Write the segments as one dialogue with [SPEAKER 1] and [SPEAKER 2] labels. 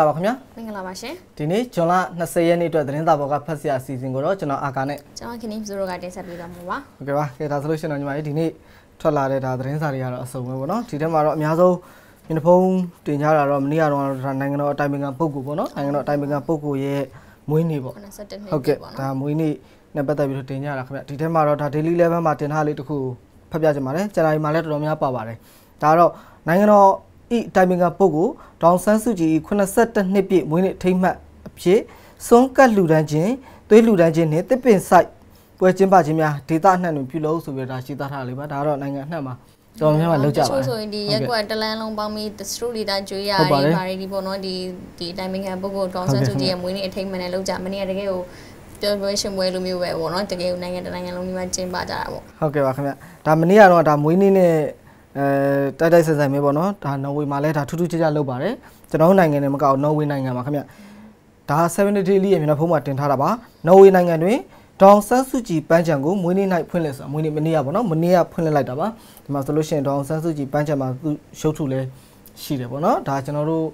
[SPEAKER 1] ္ဂလာပါခင်ဗျာမင်္ဂလာပါရှင်ဒီနေ့ဂျွန်လ20ရက်နေ့အတွက်သတင်းစာပေါ်ကဖတ်ဆရာအစီအစဉ်ကိုတော့ကျွန်တော်အာကာနဲ့
[SPEAKER 2] ကျွန်တော်ခင်ဗျာဇိုရိုကတင်ဆက်ပေးသွားမှာပါ
[SPEAKER 1] ဟုတ်ကဲ့ပါကဲဒါဆိုလို့ရှိရင်တော့ညီမလေးဒီနေ့ထွက်လာတဲ့ဒါသတင်းစာတွေကတော့အစုံပဲပေါ့နော်ဒီထဲမှာတော့အများဆုံးမျက်နှာဖုံးတင်ကြတာတော့မနေ့ကတော့နိုင်ငံတော်အတိုင်ပင်ခံပုဂ္ဂိုလ်ပေါ့နော်နိုင်ငံတော်အတိုင်ပင်ခံပုဂ္ဂိုလ်ရဲ့မွေးနေ့ပေါ့ဟုတ်ကဲ့ဒါမွေးနေ့နဲ့ပတ်သက်ပြီးတော့တင်ကြတာခင်ဗျဒီထဲမှာတော့ဒါ daily level မှာတင်ထားလေးတခုဖတ်ပြချင်ပါတယ်ကျန်တာဒီမှာလည်းတော်တော်များပါပါတယ်ဒါကတော့နိုင်ငံတော်ဤတိုင်ပင်ခံပုဂ္ဂိုလ်ဒေါန်ဆန်းစုကြည်82နှစ်ပြည့်မွေးနေ့ထိမ့်မှတ်အဖြစ်စွန်းကတ်လူဒန်းခြင်းသွေးလူဒန်းခြင်းနဲ့တစ်ပင်ဆိုင်ပွဲကျင်းပခြင်းများဒေသအနှံ့တွင်ပြုလုပ်ဆိုပြီးဒါရှိသားထားလေပါဒါကတော့နိုင်ငံအနှံ့မှာတော်များများလောက်ကြပါဘူးဆိုရင်ဒီရက်ကွက
[SPEAKER 2] ်တလန်းလုံးပေါင်းပြီး through leader ကြွေးရတယ်ပါတယ်ဒီပေါ့နော်ဒီဒီ timing ခံပုဂ္ဂိုလ်ဒေါန်ဆန်းစုကြည်ရဲ့မွေးနေ့အထိမ်းအမှန်နဲ့လောက်ကြမနေ့ကတကယ်ကိုပြောပွဲရှင်ပွဲလိုမျိုးပဲပေါ့နော်တကယ်ကိုနိုင်ငံတနိုင်ငံလုံးကြီးမှာကျင်းပကြတာပေါ့
[SPEAKER 1] ဟုတ်ကဲ့ပါခင်ဗျဒါမနေ့ကတော့ဒါမွေးနေ့နဲ့အဲတိုက်တိုက်ဆက်ဆက်မျိုးပေါ့နော်ဒါနော်ဝေမှာလည်းဒါထူးထူးခြားခြားလုပ်ပါတယ်ကျွန်တော်နိုင်ငံနဲ့မကောက်နော်ဝေနိုင်ငံမှာခင်ဗျဒါ70 daily ရဲ့မြန်မာဖုံးမှာတင်ထားတာပါနော်ဝေနိုင်ငံတွင်ဒေါန်ဆန်းစုကြည်ပန်းချံကိုမွေးနေ့၌ဖွင့်လှစ်ဆိုတာမွေးနေ့မနေ့ကပေါ့နော်မနေ့ကဖွင့်လှစ်လိုက်တာပါဒီမှာဆိုလို့ရှိရင်ဒေါန်ဆန်းစုကြည်ပန်းချံမှာသူရုပ်ထုလည်းရှိတယ်ပေါ့နော်ဒါကျွန်တော်တို့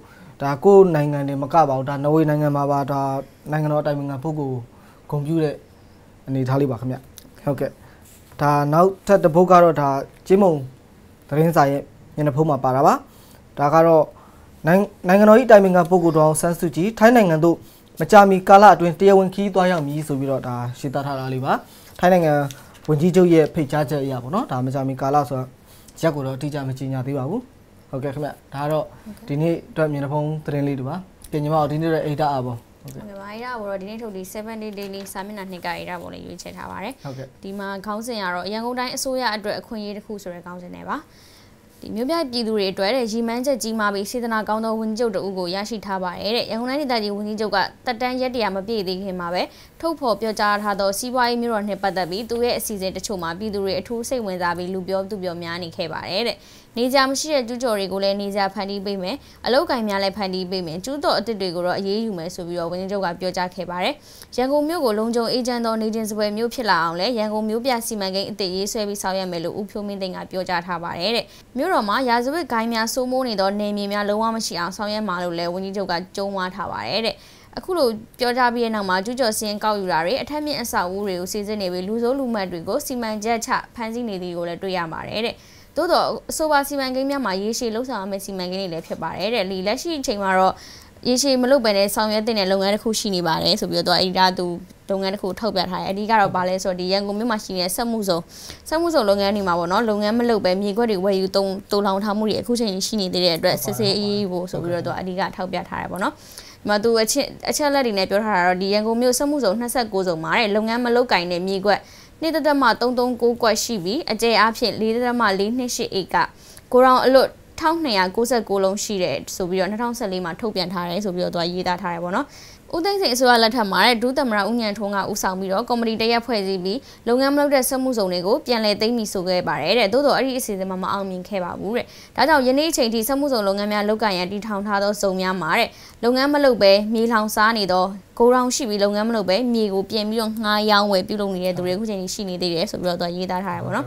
[SPEAKER 1] ဒါကိုနိုင်ငံတွေမကပါဘူးဒါနော်ဝေနိုင်ငံမှာပါဒါနိုင်ငံတော်အတိုင်ပင်ခံပုဂ္ဂိုလ်ဂုဏ်ပြုတဲ့အနေထားလေးပါခင်ဗျဟုတ်ကဲ့ဒါနောက်ထပ်တစ်ပုဒ်ကတော့ဒါကျင်းမုံသတင်းစာရဲ့ညနေဖုံးမှာပါတာပါဒါကတော့နိုင်ငံတော်၏တိုင်ပင်ခံပုဂ္ဂိုလ်တော်ဆန်းစုကြည်ထိုင်းနိုင်ငံသို့မကြာမီကာလအတွင်းတရားဝင်ခီးသွားရောက်မည်ဆိုပြီးတော့ဒါရှင်းသထားတာလေးပါထိုင်းနိုင်ငံဝန်ကြီးချုပ်ရဲ့ဖိတ်ကြားချက်အရပေါ့နော်ဒါမကြာမီကာလဆိုတော့ရက်ကိုတော့အတိအကျမကြေညာသေးပါဘူးဟုတ်ကဲ့ခင်ဗျဒါကတော့ဒီနေ့အတွက်မြန်နှဖုံးသတင်းလေးတူပါပြင်ညီမတို့ဒီနေ့တော့အိတ်တာအပေါ့ဟ
[SPEAKER 2] ုတ်ကဲ့ပါအဲ့ဒါဘောတော့ဒီနေ့ထုတ်ဒီ7 day daily စာမျက်နှာနှစ်ကအဲ့ဒါဘောလေးရွေးချယ်ထားပါတယ်ဟုတ်ကဲ့ဒီမှာခေါင်းစဉ်ကတော့အရန်ကုန်တိုင်းအစိုးရအတွက်အခွင့်အရေးတစ်ခုဆိုတဲ့ခေါင်းစဉ်နဲ့ပါဒီမြို့ပြပြည်သူတွေအတွက်တဲ့ရီမန်းချက်ကြီးမာပြီးစေတနာကောင်းသောဝန်ကြီးချုပ်တဦးကိုရရှိထားပါတယ်တဲ့ရန်ကုန်တိုင်းဒေသကြီးဝန်ကြီးချုပ်ကတက်တန်းရက်တရာမပြည့်သေးခင်မှာပဲထုတ်ဖော်ပြောကြားထားသောစီးပွားရေးမြို့တော်နှင့်ပတ်သက်ပြီးသူရဲ့အစီအစဉ်တချို့မှာပြည်သူတွေအထူးစိတ်ဝင်စားပြီးလူပြောသူပြောများနေခဲ့ပါတယ်တဲ့နေကြမရှိတဲ့ကျူးကျော်တွေကိုလည်းနေကြဖန်တီးပေးမယ်အလုတ်ကင်များလည်းဖန်တီးပေးမယ်ကျူးတော်အစ်စ်တွေကိုတော့အေးအေးယူမယ်ဆိုပြီးတော့ဝန်ကြီးချုပ်ကပြောကြားခဲ့ပါတယ်ရန်ကုန်မြို့ကိုလုံခြုံအေဂျင့်တော်နေတင်စပွဲမြို့ဖြစ်လာအောင်လည်းရန်ကုန်မြို့ပြစီမံကိန်းအစ်စ်ရေးဆွဲပြီးဆောင်ရွက်မယ်လို့ဦးဖြိုးမင်းသိန်းကပြောကြားထားပါတယ်တဲ့မြို့တော်မှာရာဇဝတ်ဂိုင်းများစိုးမိုးနေသောနေမြေများလုံးဝမရှိအောင်ဆောင်ရွက်မှာလို့လည်းဝန်ကြီးချုပ်ကကြုံဝါထားပါတယ်တဲ့အခုလိုပြောကြားပြီးတဲ့နောက်မှာကျူးကျော်စင်းကောက်ယူတာတွေအထက်မြင့်အဆောက်အဦတွေကိုစီစဉ်နေပြီးလူစိုးလူမှတ်တွေကိုစီမံချက်ချဖမ်းဆီးနေသည်ကိုလည်းတွေ့ရပါတယ်တဲ့။သို့တော့အဆိုပါစီမံကိန်းများမှာရေရှည်လှုပ်ဆောင်ရမယ့်စီမံကိန်းတွေလည်းဖြစ်ပါတယ်တဲ့ဒီလက်ရှိအချိန်မှာတော့ရေရှည်မလုပ်ဘဲနဲ့ဆောင်ရွက်တဲ့လုပ်ငန်းတစ်ခုရှိနေပါတယ်ဆိုပြီးတော့အဲဒီဒါသူလုပ်ငန်းတစ်ခုထုတ်ပြထားတယ်အဓိကတော့ဘာလဲဆိုတော့ဒီရန်ကုန်မြို့မှာရှိနေတဲ့စက်မှုစုံစက်မှုစုံလုပ်ငန်းတွေမှာပေါ့နော်လုပ်ငန်းမလုပ်ဘဲမြေခွက်တွေဝယ်ယူတုံတူလောင်ထားမှုတွေအခုချိန်ရှိနေတဲ့အတွက်စစ်စေးအေးဖို့ဆိုပြီးတော့အဓိကထောက်ပြထားတယ်ပေါ့နော်မသူအချက်အချက်လက်တွေနဲ့ပြောထားတာတော့ဒီရန်ကုန်မြို့စက်မှုစုံ29စုံမှာတဲ့လုပ်ငန်းမလုပ်ကင်တဲ့မြေကွက်2.339ကွက်ရှိပြီးအကျယ်အားဖြင့်4.428ဧကကိုရောင်အလွတ်1296လုံးရှိတယ်ဆိုပြီးတော့2014မှာထုတ်ပြန်ထားတယ်ဆိုပြီးတော့သူကရေးသားထားတယ်ပေါ့နော်ဦးသိန်းစိန်အစိုးရလက်ထက်မှာတဲ့ဒုသမရဦးညံထွန်းကဦးဆောင်ပြီးတော့ကော်မတီတရက်ဖွဲ့စည်းပြီးလုပ်ငန်းမလုပ်တဲ့စက်မှုစုံတွေကိုပြန်လည်သိမ်းမိဆိုခဲ့ပါတယ်တဲ့သို့တော့အဲ့ဒီအစီအစဉ်မှာမအောင်မြင်ခဲ့ပါဘူးတဲ့ဒါကြောင့်ယနေ့အချိန်ထိစက်မှုစုံလုပ်ငန်းများလုပ်ကိုင်ရန်တည်ထောင်ထားသောစုံများမှာတဲ့လုပ်ငန်းမလုပ်ဘဲမြေလောင်စားနေသောကိုရောင်ရှိပြီးလုပ်ငန်းမလုပ်ဘဲမြေကိုပြင်ပြီးတော့ငှားရောင်းဝယ်ပြုလုပ်နေတဲ့သူတွေအခုချိန်ထိရှိနေသေးတယ်ဆိုပြီးတော့သူကရေးသားထားတယ်ပေါ့နော်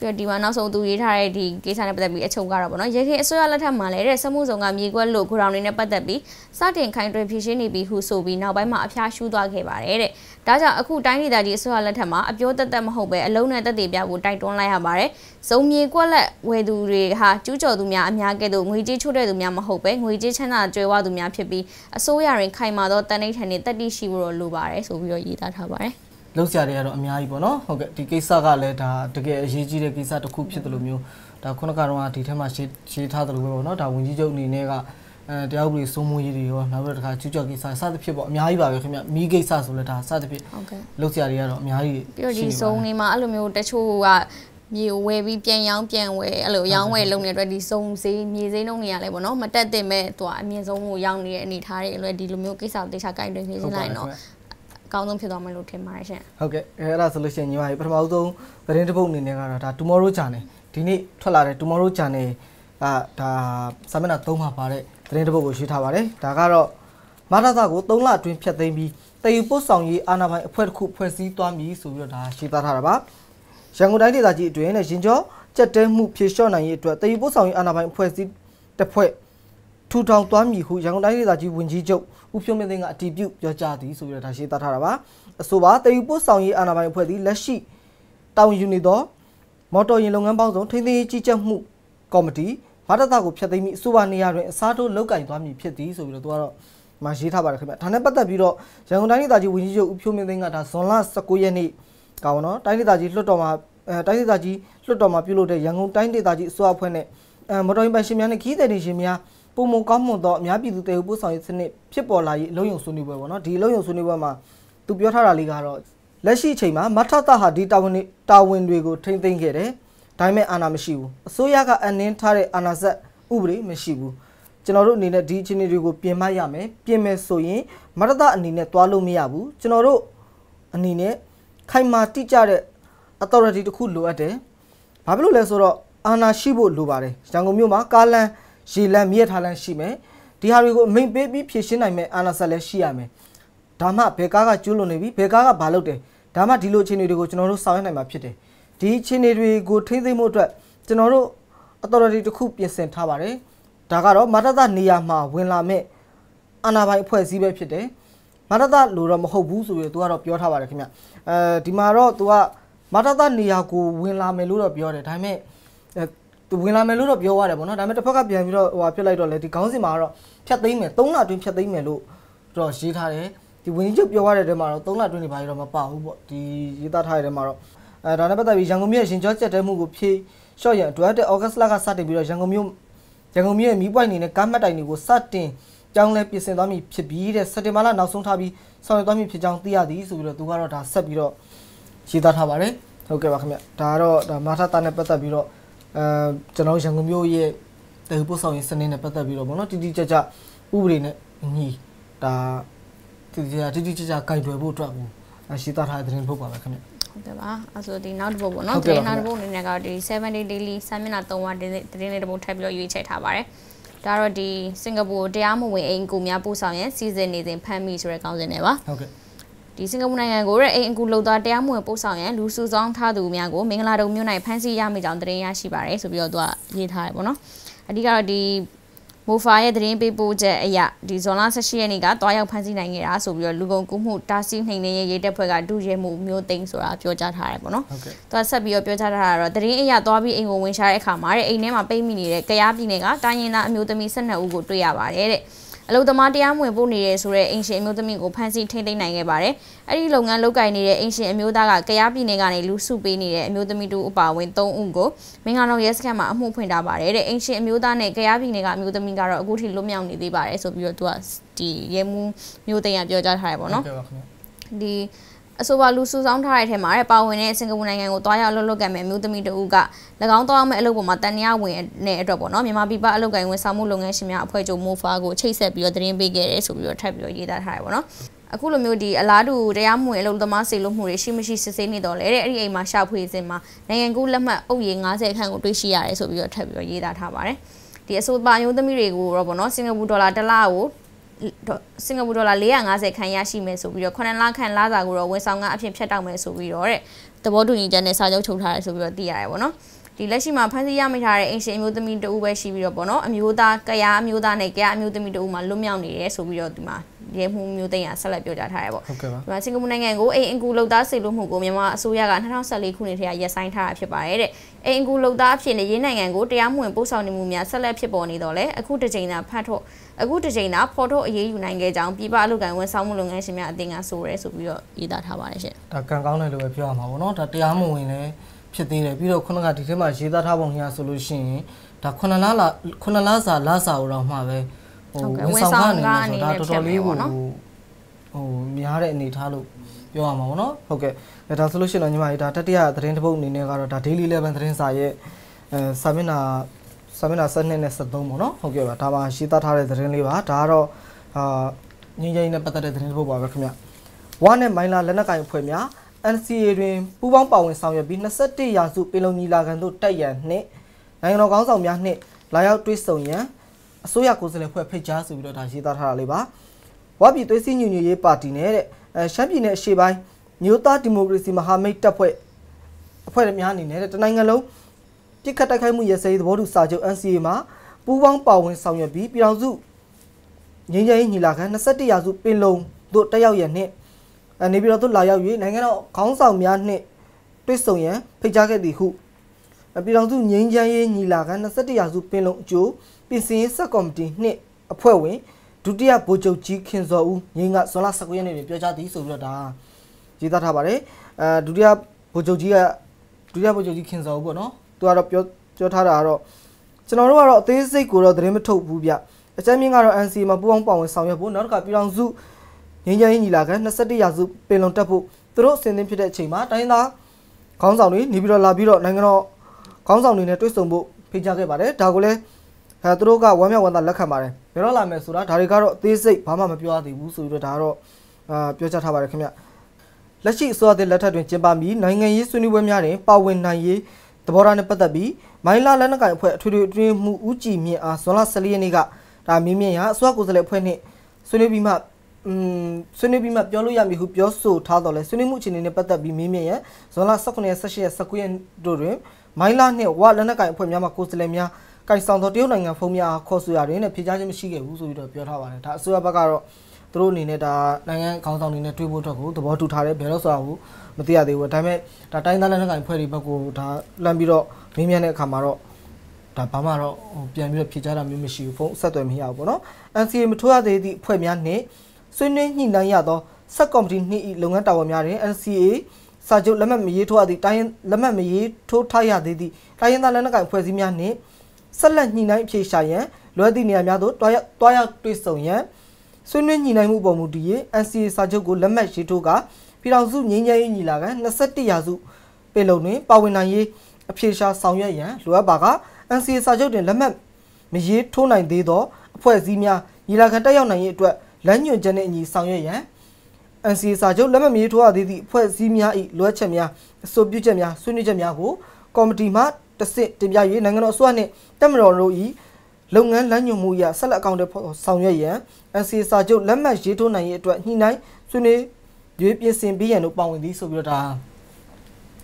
[SPEAKER 2] ပြီးတော့ဒီမှာနောက်ဆုံးသူရေးထားတဲ့ဒီကိစ္စနဲ့ပတ်သက်ပြီးအချုပ်ကတော့ဗောနော်ရခိုင်အစိုးရလက်ထက်မှာလည်းတဲ့စမှုဆောင်ကမြေကွက်လို့ ground တွေနဲ့ပတ်သက်ပြီးစတင်ခိုင်တွယ်ဖြည့်ရှင်းနေပြီးဟုဆိုပြီးနောက်ပိုင်းမှာအဖျားရှူးသွားခဲ့ပါတယ်တဲ့ဒါကြောင့်အခုတိုင်းဒေသကြီးအစိုးရလက်ထက်မှာအပြောသက်သက်မဟုတ်ပဲအလုံးနဲ့တက်တည်ပြဖို့တိုက်တွန်းလိုက်ရပါတယ်ဇုံမြေကွက်လက်ဝယ်သူတွေဟာကျူးကျော်သူများအများကဲ့သို့ငွေကြေးချို့တဲ့သူများမဟုတ်ပဲငွေကြေးချမ်းသာကြွယ်ဝသူများဖြစ်ပြီးအစိုးရရင်ခိုင်မာသောတန်ဋိဌာန်နဲ့တတိရှိဖို့လိုပါတယ်ဆိုပြီးတော့ရေးသားထားပါတယ်
[SPEAKER 1] လောက်ဆရာတွေကတော့အများကြီးပေါ့နော်ဟုတ်ကဲ့ဒီကိစ္စကလည်းဒါတကယ်အရေးကြီးတဲ့ကိစ္စတစ်ခုဖြစ်တယ်လို့မျိုးဒါခုနကတော့ဒီထက်မှရှင်းရှင်းထားတယ်လို့ပဲပေါ့နော်ဒါဝန်ကြီးချုပ်အနေနဲ့ကအဲတရားဥပဒေစိုးမိုးရေးတွေရောနောက်ပြီးတော့တခါကျူးကျော်ကိစ္စစသဖြင့်ပေါ့အများကြီးပါပဲခင်ဗျမိကိစ္စဆိုလဲဒါစသဖြင့်ဟုတ်ကဲ့လောက်ဆရာတွေကတော့အများကြီးပြီးတော့ဒီစုံနေ
[SPEAKER 2] မှာအဲ့လိုမျိုးတချို့ကမြေဝယ်ပြီးပြန်ရောင်းပြန်ဝယ်အဲ့လိုရောင်းဝယ်လုပ်နေတဲ့အတွက်ဒီစုံစည်းမြေစည်းလုံးတွေကလည်းပေါ့နော်မတက်သင့်မဲ့သူကအမြင့်ဆုံးကိုရောင်းနေတဲ့အနေထားတွေအဲ့လိုဒီလိုမျိုးကိစ္စကိုတေချာကင်တွင်ဖြေရှင်းလိုက်တော့အကောင်းဆုံးဖြစ်သွားမယ်လို့ထင်ပါတယ်ရှင်
[SPEAKER 1] ဟုတ်ကဲ့အဲ့ဒါဆိုလို့ရှိရင်ညီမကြီးပထမဆုံးသတင်းတစ်ပုဒ်အနေနဲ့ကတော့ဒါ tomorrow channel ဒီနေ့ထွက်လာတဲ့ tomorrow channel ကဒါစာမျက်နှာ၃မှာပါတဲ့သတင်းတစ်ပုဒ်ကိုရွှေ့ထားပါတယ်ဒါကတော့မထသကို3လအတွင်းဖျက်သိမ်းပြီးတည်ယူပို့ဆောင်ရေးအာဏာပိုင်အဖွဲ့တစ်ခုဖွဲ့စည်းသွားမည်ဆိုပြီးတော့ဒါရှင်းသားထားတာပါရန်ကုန်တိုင်းဒေသကြီးအတွင်းနဲ့ရင်ကျော်ကြက်တဲမှုဖြေလျှော့နိုင်ရေးအတွက်တည်ယူပို့ဆောင်ရေးအာဏာပိုင်အဖွဲ့စည်းတစ်ဖွဲ့ထူထောင်သွားမည်ဟုရန်ကုန်တိုင်းဒေသကြီးဝန်ကြီးချုပ်ဦးဖြိုးမင်းသိန်းကအတည်ပြုပြောကြားသည်ဆိုပြီးတော့ဒါရှင်းသားထားတာပါအဆိုပါတည်ယူပို့ဆောင်ရေးအာဏာပိုင်အဖွဲ့သည်လက်ရှိတာဝန်ယူနေသောမော်တော်ယာဉ်လုပ်ငန်းပေါင်းစုံထိန်းသိမ်းရေးကြီးကြပ်မှုကော်မတီဘာတတကိုဖျက်သိမ်းပြီးအဆိုပါနေရာတွင်အစားထိုးလောက်ကင်သွားမည်ဖြစ်သည်ဆိုပြီးတော့သူကတော့မှာရေးထားပါတယ်ခင်ဗျဒါနဲ့ပတ်သက်ပြီးတော့ရန်ကုန်တိုင်းဒေသကြီးဝန်ကြီးချုပ်ဦးဖြိုးမင်းသိန်းကဒါဇွန်လ19ရက်နေ့ကပါတော့တိုင်းဒေသကြီးလွှတ်တော်မှာအဲတိုင်းဒေသကြီးလွှတ်တော်မှာပြုလုပ်တဲ့ရန်ကုန်တိုင်းဒေသကြီးအစိုးရအဖွဲ့နဲ့အဲမော်တော်ယာဉ်ပိုင်ရှင်များနဲ့ခီးသည်တင်ရှင်များပုံမကောင်းမှုတော့အများပြည်သူတည်ဟူပို့ဆောင်ရေးစနစ်ဖြစ်ပေါ်လာရေးအလုံးယုံဆွေးနွေးပွဲပေါ့နော်ဒီအလုံးယုံဆွေးနွေးပွဲမှာသူပြောထားတာလေးကတော့လက်ရှိအချိန်မှာမထသဟာဒီတာဝန်တာဝန်တွေကိုထိမ့်သိမ်းခဲ့တယ်ဒါပေမဲ့အာဏာမရှိဘူးအစိုးရကအနှင်းထားတဲ့အာဏာဆက်ဥပဒေမရှိဘူးကျွန်တော်တို့အနေနဲ့ဒီအခြေအနေတွေကိုပြင်မရမယ်ပြင်မယ်ဆိုရင်မထသအနေနဲ့တွားလို့မရဘူးကျွန်တော်တို့အနေနဲ့ခိုင်မာတိကျတဲ့ authority တခုလိုအပ်တယ်ဘာဖြစ်လို့လဲဆိုတော့အာဏာရှိဖို့လိုပါတယ်ရန်ကုန်မြို့မှာကားလမ်းရှည်လန်းမြည့်ထားလန်းရှိမယ်ဒီဟာတွေကိုအမိန်ပေးပြီးဖြည့်ရှင်းနိုင်မယ်အာနာဆက်လည်းရှိရမယ်ဒါမှဘယ်ကားကကျွလွန်နေပြီဘယ်ကားကဘာလုပ်တယ်ဒါမှဒီလိုအခြေအနေတွေကိုကျွန်တော်တို့ဆောင်ရွက်နိုင်မှာဖြစ်တယ်ဒီအခြေအနေတွေကိုထိမ့်သိမ့်မှုအတွက်ကျွန်တော်တို့ authority တစ်ခုပြင်ဆင်ထားပါတယ်ဒါကတော့မတတနေရာမှာဝင်လာမဲ့အာနာပိုင်အဖွဲ့အစည်းပဲဖြစ်တယ်မတတလို့တော့မဟုတ်ဘူးဆိုပြီးသူကတော့ပြောထားပါတယ်ခင်ဗျအဲဒီမှာတော့သူကမတတနေရာကိုဝင်လာမယ်လို့တော့ပြောတယ်ဒါပေမဲ့သူဝင်လာမယ်လို့တော့ပြောရတယ်ပေါ့နော်ဒါပေမဲ့တစ်ဖက်ကပြန်ပြီးတော့ဟိုဖြစ်လိုက်တော့လေဒီခေါင်းစဉ်မှာတော့ဖြတ်သိမ်းမယ်၃လအတွင်းဖြတ်သိမ်းမယ်လို့တော့ရေးထားတယ်ဒီဝင်ကြီးချုပ်ပြောရတဲ့တဲမှာတော့၃လအတွင်းနေပါရတော့မပါဘူးပေါ့ဒီရေးသားထားတဲ့တဲမှာတော့အဲဒါနဲ့ပတ်သက်ပြီးရန်ကုန်မြို့ရှင်ကျော်ကျက်တဲမှုကိုဖြည့်ရှော့ရန်အတွက်တဲ့ဩဂတ်လကစတင်ပြီးတော့ရန်ကုန်မြို့ရန်ကုန်မြို့ရဲ့မီးပွိုင်နေတဲ့ကားမှတ်တိုင်တွေကိုစတင်ကြောင်းလဲပြင်ဆင်သွားပြီဖြစ်ပြီးတဲ့စက်တင်ဘာလနောက်ဆုံးထားပြီးဆောင်ရွက်သွားပြီဖြစ်ကြောင်းသိရသည်ဆိုပြီးတော့သူကတော့ဒါဆက်ပြီးတော့ရေးသားထားပါတယ်ဟုတ်ကဲ့ပါခင်ဗျဒါကတော့ဒါမာသတာနဲ့ပတ်သက်ပြီးတော့အဲကျွန်တော်ရန်ကုန်မြို့ရဲ့တည်ပို့ဆောင်ရေးစနစ်နဲ့ပတ်သက်ပြီးတော့ဗောနော်တိတိကျကျဥပဒေနဲ့ညီဒါတိတိကျတိတိကျကျဂိုင်တွယ်ဖို့အတွက်ကိုရှိသားထားတဲ့တင်ဖို့ပါပဲခင်ဗျ
[SPEAKER 2] ဟုတ်တယ်ပါအဲဆိုဒီနောက်တစ်ပုဒ်ပေါ့နော်ဒီနောက်တစ်ပုဒ်အနေနဲ့ကဒီ7 day daily စာမျက်နှာ3ဝတင်းလေးတစ်ပုဒ်ထပ်ပြီးတော့ရွေးချယ်ထားပါတယ်ဒါတော့ဒီစင်ကာပူတရားမဝင်အိမ်ကူများပို့ဆောင်ရန်စီစဉ်နေစဉ်ဖမ်းမိဆိုတဲ့ကောင်းစဉ်နဲ့ပါဟုတ်ကဲ့ဒီစင်ကာပူနိုင်ငံကိုရအိမ်အကူလှုပ်သွားတရားမဝင်ပို့ဆောင်ရန်လူစုဆောင်ထားသူများကိုမင်္ဂလာတုံမြို့၌ဖမ်းဆီးရမိကြောင်းသတင်းရရှိပါတယ်ဆိုပြီးတော့သူကရေးထားတယ်ပေါ့နော်အဓိကတော့ဒီမိုဖာရဲ့သတင်းပေးပို့ချက်အရဒီဇွန်လ18ရက်နေ့ကတွားရောက်ဖမ်းဆီးနိုင်ခဲ့တာဆိုပြီးတော့လူကုန်ကူးမှုတားဆီးနှိမ်နင်းရေးရေးတပ်ဖွဲ့ကဒုရဲမှုမျိုးသိန်းဆိုတာပြောကြားထားတယ်ပေါ့နော်ဟုတ်ကဲ့သူကဆက်ပြီးတော့ပြောကြားထားတာတော့သတင်းအရတွားပြီးအိမ်ကိုဝင်ရှာတဲ့အခါမှာတဲ့အိမ်ထဲမှာပိတ်မိနေတဲ့ကြားပြည်နယ်ကတိုင်းရင်းသားအမျိုးသမီး12ဦးကိုတွေ့ရပါတယ်တဲ့အလုပ်သမားတရားမဝင်ပို့နေတယ်ဆိုတဲ့အင်ရှင်အမျိုးသမီးကိုဖမ်းဆီးထိန်းသိမ်းနိုင်ခဲ့ပါတယ်။အဲ့ဒီလုပ်ငန်းလုပ်ကိုင်နေတဲ့အင်ရှင်အမျိုးသားကကရားပြည်နယ်ကနေလူစုပေးနေတဲ့အမျိုးသမီးတို့အပါအဝင်၃ဦးကိုမင်္ဂလာရဲစခန်းမှာအမှုဖွင့်ထားပါတယ်တဲ့။အင်ရှင်အမျိုးသားနဲ့ကရားပြည်နယ်ကအမျိုးသမီးကတော့အခုထိလွတ်မြောက်နေသေးပါတယ်ဆိုပြီးတော့သူကဒီရဲမှုမျိုးသိန်းကပြောကြားထားတယ်ပေါ့နော်
[SPEAKER 1] ။
[SPEAKER 2] ဒီအဆိုပါလူစုဆောင်းထားတဲ့အထက်မှာပါဝင်တဲ့စင်ကာပူနိုင်ငံကိုသွားရောက်လှုပ်လှုပ်ကန်မဲ့မျိုးသမီးတဦးက၎င်းသွားရောက်မဲ့အလုပ်ပေါ်မှာတန်တရားဝင်တဲ့အတွက်ပေါ့နော်မြန်မာပြည်ပအလုပ်ကိုင်ဝန်ဆောင်မှုလုပ်ငန်းရှင်များအဖွဲ့ချုပ်မိုဖာကိုချိတ်ဆက်ပြီးတော့တင်ပေးခဲ့တယ်ဆိုပြီးတော့ထပ်ပြီးတော့ရေးသားထားတယ်ပေါ့နော်အခုလိုမျိုးဒီအလားတူတရားမဝင်အလုပ်သမားစေလို့မှုတွေရှိမရှိစစ်ဆေးနေတော့လေတဲ့အဲ့ဒီအိမ်မှာရှာဖွေစဉ်မှာနိုင်ငံကူးလက်မှတ်အုပ်ရည်90ခန့်ကိုတွေ့ရှိရတယ်ဆိုပြီးတော့ထပ်ပြီးတော့ရေးသားထားပါတယ်ဒီအဆိုပါအယုံသမီးတွေကိုတော့ဗောနော်စင်ကာပူဒေါ်လာတစ်လကိုစင်ကာပူဒေါ်လာ450ခန့်ရရှိမယ်ဆိုပြီးတော့9လခန့်လစာကိုတော့ဝန်ဆောင်ကအဖြစ်ဖြတ်တောက်မယ်ဆိုပြီးတော့တဲ့သဘောတူညီချက်နဲ့စာချုပ်ချုပ်ထားတယ်ဆိုပြီးတော့သိရတယ်ပေါ့နော်။ဒီလက်ရှိမှာဖမ်းဆီးရမိထားတဲ့အင်ရှင်အမျိုးသမီးတဦးပဲရှိပြီးတော့ပေါ့နော်အမျိုးသားကရားအမျိုးသားနဲ့ကရားအမျိုးသမီးတဦးမှလွတ်မြောက်နေတယ်ဆိုပြီးတော့ဒီမှာရဲမှုမျိုးသိန်းကဆက်လက်ပြောကြားထားရပေါ့ဟုတ်ကဲ့ပါဒီမှာစင်ကာပူနိုင်ငံကိုအိမ်အင်ကူလုံသားစေလို့မှုကိုမြန်မာအစိုးရက2014ခုနှစ်ထဲကရပ်ဆိုင်းထားတာဖြစ်ပါတယ်တဲ့အိမ်အင်ကူလုံသားအဖြစ်နဲ့ရင်းနိုင်ငံကိုတရားမဝင်ပို့ဆောင်နေမှုများဆက်လက်ဖြစ်ပေါ်နေတော့လဲအခုတစ်ချိန်သာဖတ်ထုတ်အခုတစ်ချိန်သာဖော်ထုတ်အရေးယူနိုင်ခဲ့ကြောင်းပြည်ပအလုပ်ကိုင်ဝန်ဆောင်မှုလုပ်ငန်းရှင်များအသင်းကဆိုရဲဆိုပြီးတော့ရေးသားထားပါတယ်ရှင်
[SPEAKER 1] ဒါကံကောင်းတယ်လို့ပဲပြောရမှာပေါ့နော်ဒါတရားမဝင်လည်းဖြစ်သေးတယ်ပြီးတော့ခုနကဒီထဲမှာရေးသားထားပုံညာဆိုလို့ရှိရင်ဒါ9လလာ9လစာ လစာတော့မှပဲဟိုဝန်ဆောင်ကနေဆိုတာတော်တော်လေးကိုဟိုများတဲ့အနေထားလို့ပြောရမှာပေါ့နော်ဟုတ်ကဲ့ဒါဆိုလို့ရှိရင်တော့ညီမလေးဒါတတိယသတင်းတစ်ပုဒ်အနေနဲ့ကတော့ဒါ daily 11သတင်းစာရဲ့အဲစာမျက်နှာစာမျက်နှာ7နဲ့73ပေါ့နော်ဟုတ်ကဲ့ပါဒါမှရှင်းသထားတဲ့သတင်းလေးပါဒါကတော့အာငင်းငင်းနဲ့ပတ်သက်တဲ့သတင်းတစ်ပုဒ်ပါပဲခင်ဗျဝါနဲ့မိုင်းလာလက်နက်ကင်အဖွဲ့များ NCA တွင်ပူးပေါင်းပါဝင်ဆောင်ရွက်ပြီး21ရာစုပင်လုံညီလာခံသို့တက်ရန်နှင့်နိုင်ငံတော်ကောင်းဆောင်များနှင့်လာရောက်တွေ့ဆုံရန်အစိုးရကိုယ်စားလှယ်ဖွဲ့ဖိတ်ကြားဆိုပြီးတော့ဒါရေးသားထားတာလေးပါဝါပြည်သွေးစည်းညွညွရေးပါတီနဲ့တဲ့အဲရှမ်းပြည်နယ်အရှေ့ပိုင်းမျိုးသားဒီမိုကရေစီမဟာမိတ်တပ်ဖွဲ့အဖွဲ့အများအနေနဲ့တနိုင်ငံလုံးပြစ်ခတ်တိုက်ခိုက်မှုရစဲသဘောတူစာချုပ် NCA မှာပူးပေါင်းပါဝင်ဆောင်ရွက်ပြီးပြည်ထောင်စုငြိမ်းချမ်းရေးညီလာခံ21ရာစုပင်လုံတို့တက်ရောက်ရတဲ့နေပြည်တော်သို့လာရောက်၍နိုင်ငံတော်ခေါင်းဆောင်များနှင့်တွေ့ဆုံရန်ဖိတ်ကြားခဲ့သည်ဟုပြည်တော်စုငင်းချမ်းရေးညီလာခံ21ရာစုပင်လုံအကျိုးပြင်ဆင်ရေးဆက်ကော်မတီနှင့်အဖွဲ့ဝင်ဒုတိယဗိုလ်ချုပ်ကြီးခင်စော်ဦးငင်းကဇွန်လ19ရက်နေ့တွင်ပြောကြားသည်ဆိုပြီးတော့ဒါရေးသားထားပါတယ်အဲဒုတိယဗိုလ်ချုပ်ကြီးကဒုတိယဗိုလ်ချုပ်ကြီးခင်စော်ဦးပေါ့နော်သူကတော့ပြောပြောထားတာကတော့ကျွန်တော်တို့ကတော့အသေးစိတ်ကိုတော့သတင်းမထုတ်ဘူးဗျအချမ်းမြင့်ကတော့ NC မှာပူးပေါင်းပါဝင်ဆောင်ရွက်ဖို့နောက်တစ်ခါပြည်တော်စုငင်းကြီးညီလာခံ21ရာစုပင်လုံတက်ဖို့သူတို့ဆင်သင့်ဖြစ်တဲ့အချိန်မှာတိုင်းသားခေါင်းဆောင်တွေနေပြီးတော့လာပြီးတော့နိုင်ငံတော်ခေါင်းဆောင်တွေနဲ့တွေ့ဆုံဖို့ဖိတ်ကြားခဲ့ပါတယ်ဒါကိုလည်းအဲသူတို့ကဝမ်းမြောက်ဝမ်းသာလက်ခံပါတယ်ဘယ်တော့လာမယ်ဆိုတာဒါတွေကတော့အသေးစိတ်ဘာမှမပြောသေးဘူးဆိုပြီးတော့ဒါကတော့အာပြောကြားထားပါတယ်ခင်ဗျလက်ရှိအစိုးရသစ်လက်ထက်တွင်ကျင်းပပြီးနိုင်ငံရေးဆွေးနွေးပွဲများတွင်ပါဝင်နိုင်ရေးသဘောထားနဲ့ပတ်သက်ပြီးမိုင်းလာလက်နက်ကိုင်အဖွဲ့အထွေထွေအတွင်းမှုဦးကြည်မြင့်အားဇွန်လ14ရက်နေ့ကဒါမင်းမြင့်ရာအစိုးရကိုယ်စားလှယ်အဖွဲ့နှင့်ဆွေးနွေးပြီးမှอืมဆွေးနွေးပြီးမှပြောလို့ရမည်ဟုပြောဆိုထားတော်လဲဆွေးနွေးမှုအခြေအနေနဲ့ပတ်သက်ပြီးမင်းမြင့်ရဲ့ဇွန်လ18ရက်18ရက်19ရက်တို့တွင်မိုင်းလာနှင့်ဝါလက်နက်ကိုင်အဖွဲ့များမှကိုယ်စားလှယ်များကိုင်ဆောင်သောတရုတ်နိုင်ငံဖုံးများခေါ်ဆိုရာတွင်လည်းဖြေကြားခြင်းမရှိခဲ့ဘူးဆိုပြီးတော့ပြောထားပါတယ်ဒါအစိုးရဘက်ကတော့သူတို့အနေနဲ့ဒါနိုင်ငံခေါင်းဆောင်တွေနဲ့တွေ့ဖို့အတွက်ကိုသဘောတူထားတယ်ဘယ်တော့ဆိုတာကိုမသိရသေးဘူးဒါပေမဲ့ဒါတိုင်းသားလက်နက်ကိုင်ဖွဲ့တွေဘက်ကိုဒါလှမ်းပြီးတော့မင်းမြတ်တဲ့အခါမှာတော့ဒါဘာမှတော့ပြန်ပြီးတော့ဖြေကြားတာမျိုးမရှိဘူးဖုံးဆက်သွယ်မရဘူးပေါ့နော် NCA မထိုးရသေးသည့်အဖွဲ့များနဲ့ဆွေးနွေးညှိနှိုင်းရသောဆက်ကော်မတီနှစ်၏လုပ်ငန်းတာဝန်များတွင် NCA စာချုပ်လက်မှတ်မရေးထိုးရသည့်တိုင်းလက်မှတ်မရေးထိုးထားရသေးသည့်တိုင်းရင်းသားလက်နက်ကိုင်ဖွဲ့စည်းများနှင့်ဆက်လက်ညှိနှိုင်းအဖြေရှာရန်လွယ်သည့်နေရာများသို့တွားရောက်တွားရောက်တွေ့ဆုံရန်ဆွေးနွေးညှိနှိုင်းမှုပေါ်မူတည်၍ NCA စာချုပ်ကိုလက်မှတ်ရေးထိုးကပြည်ထောင်စုငြိမ်းချမ်းရေးညီလာခံ21ရာစုပင်လုံတွင်ပါဝင်နိုင်ရေးအဖြေရှာဆောင်ရွက်ရန်လိုအပ်ပါက NCA စာချုပ်တွင်လက်မှတ်မရေးထိုးနိုင်သေးသောအဖွဲ့အစည်းများညီလာခံတက်ရောက်နိုင်ရေးအတွက်လမ်းညွှန်ချက်နှင့်အညီဆောင်ရွက်ရန် NCA စာချုပ်လက်မှတ်ရေးထိုးရသေးသည့်အဖွဲ့အစည်းများ၏လိုအပ်ချက်များအဆိုပြုချက်များဆွေးနွေးချက်များကိုကော်မတီမှတဆင့်တင်ပြ၍နိုင်ငံတော်အစိုးရနှင့်တက်မတော်တို့၏လုပ်ငန်းလမ်းညွှန်မှုအရဆက်လက်အကောင့်တွေဆောင်ရွက်ရန် NCA စာချုပ်လက်မှတ်ရေးထိုးနိုင်ရေးအတွက်ညှိနှိုင်းဆွေးနွေးရွေးပြင်ဆင်ပေးရန်တို့ပါဝင်သည်ဆိုပြီးတော့ဒါ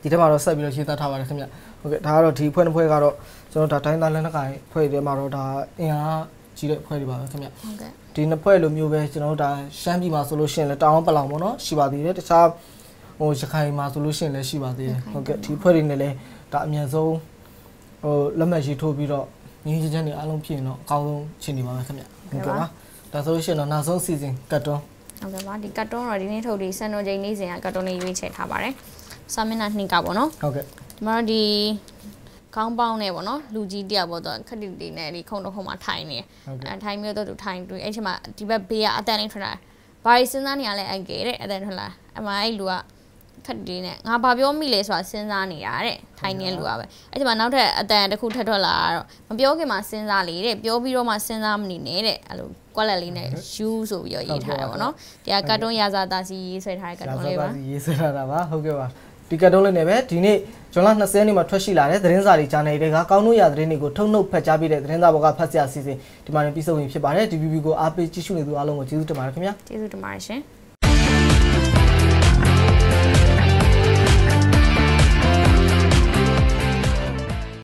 [SPEAKER 1] ဒီထဲမှာတော့ဆက်ပြီးတော့ရှင်းသထားပါတယ်ခင်ဗျဟုတ်ကဲ့ဒါကတော့ဒီဖွဲ့နှစ်ဖွဲ့ကတော့ကျွန်တော်ဒါတိုင်းသားလက်နက်ကိုင်ဖွဲ့ထဲမှာတော့ဒါအင်အားကြီးတဲ့ဖွဲ့တွေပါပဲခင်ဗျဟုတ်ကဲ့ဒီနှစ်ဖွဲ့လိုမျိုးပဲကျွန်တော်တို့ဒါရှမ်းပြည်မှာဆိုလို့ရှိရင်လည်းတောင်ပလောင်ပေါ့နော်ရှိပါသေးတယ်တခြားဟိုရခိုင်မှာဆိုလို့ရှိရင်လည်းရှိပါသေးတယ်ဟုတ်ကဲ့ဒီဖွဲ့တွေနဲ့လည်းဒါအမြန်ဆုံးဟိုလက်မှတ်ရေးထိုးပြီးတော့ငင်းချင်းချင်းတွေအားလုံးပြင်တော့အကောင်းဆုံးရှင်နေပါမယ်ခင်ဗျဟုတ်ကဲ့ပါဒါဆိုလို့ရှိရင်တော့နောက်ဆုံးစီစဉ်ကတ်တွန်း
[SPEAKER 2] ဟုတ်ကဲ့ပါဒီကတ်တွန်းတော့ဒီနေ့ထုတ်ဒီစံတော်ချိန်နေ့စဉ်ကကတ်တွန်းလေးရွေးချယ်ထားပါတယ်စာမျက်နှာနှစ်ကပေါ့နော်ဟုတ်ကဲ့ဒီမှာဒီခေါင်းပေါင်းနေပေါ့နော်လူကြီးတယောက်ပေါ့တော့ခက်တိတိနဲ့ဒီခုံတစ်ခုံမှာထိုင်နေအဲထိုင်မျိုးတော့သူထိုင်တွေ့အဲ့ချိန်မှာဒီဘက်ဘေးကအတန်လေးထွက်လာဘာရီစဉ်းစားနေရလဲအကေတဲ့အတန်ထွက်လာအမအဲ့လူကခက်တိနဲ့ငါဘာပြောမိလဲဆိုတာစဉ်းစားနေရတဲ့ထိုင်နေလူကပဲအဲ့ချိန်မှာနောက်ထပ်အတန်တစ်ခုထပ်ထွက်လာတော့မပြောခင်မှာစဉ်းစားလေတဲ့ပြောပြီးတော့မှစဉ်းစားမနေနဲ့တဲ့အဲ့လိုကွက်လက်လေးနဲ့ shoe ဆိုပြီးတော့ရေးထားတာပေါ့နော်ဒီကကတ်တုန်းရာဇာတာစီရေးဆွဲထားတဲ့ကတ်တုန်းလေးပါရာဇာတာစီ
[SPEAKER 1] ရေးဆွဲထားတာပါဟုတ်ကဲ့ပါဒီကတ်တုံးလေးနဲ့ပဲဒီနေ့ဇွန်လ20ရက်နေ့မှာထွက်ရှိလာတဲ့သတင်းစာတွေဂျာနယ်တွေကကောင်းလို့ရသတင်းတွေကိုထုတ်နှုတ်ဖတ်ကြားပေးတဲ့သတင်းစာဘောကဖတ်ဆရာအစီအစဉ်ဒီမှာတင်ပြဆုံးရင်ဖြစ်ပါတယ် DBB ကိုအားပေးကြည့်ရှုနေသူအားလုံးကိုကျေးဇူးတင်ပါတယ်ခင်ဗျာကျေးဇူးတင်ပါတယ်ရှင်